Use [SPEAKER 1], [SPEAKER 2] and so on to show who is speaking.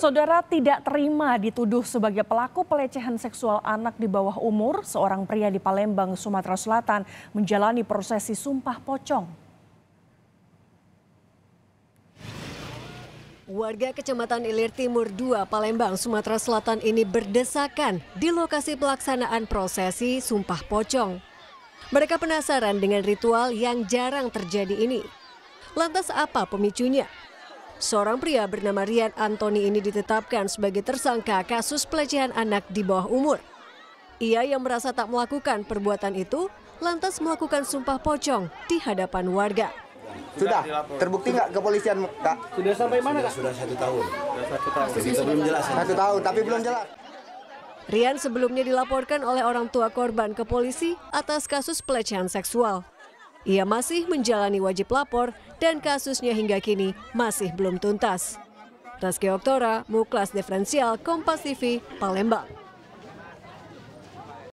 [SPEAKER 1] Saudara tidak terima dituduh sebagai pelaku pelecehan seksual anak di bawah umur, seorang pria di Palembang, Sumatera Selatan menjalani prosesi sumpah pocong.
[SPEAKER 2] Warga Kecamatan Ilir Timur 2 Palembang, Sumatera Selatan ini berdesakan di lokasi pelaksanaan prosesi Sumpah Pocong. Mereka penasaran dengan ritual yang jarang terjadi ini. Lantas apa pemicunya? Seorang pria bernama Rian Anthony ini ditetapkan sebagai tersangka kasus pelecehan anak di bawah umur. Ia yang merasa tak melakukan perbuatan itu lantas melakukan sumpah pocong di hadapan warga.
[SPEAKER 3] Sudah, terbukti nggak kepolisian, Kak? Sudah sampai mana, Kak? Sudah, satu tahun.
[SPEAKER 4] Sudah jelas. Satu tahun, tapi belum jelas.
[SPEAKER 2] Rian sebelumnya dilaporkan oleh orang tua korban ke polisi atas kasus pelecehan seksual. Ia masih menjalani wajib lapor dan kasusnya hingga kini masih belum tuntas. Raski Oktora, Muklas Diferensial, Kompas TV, Palembang.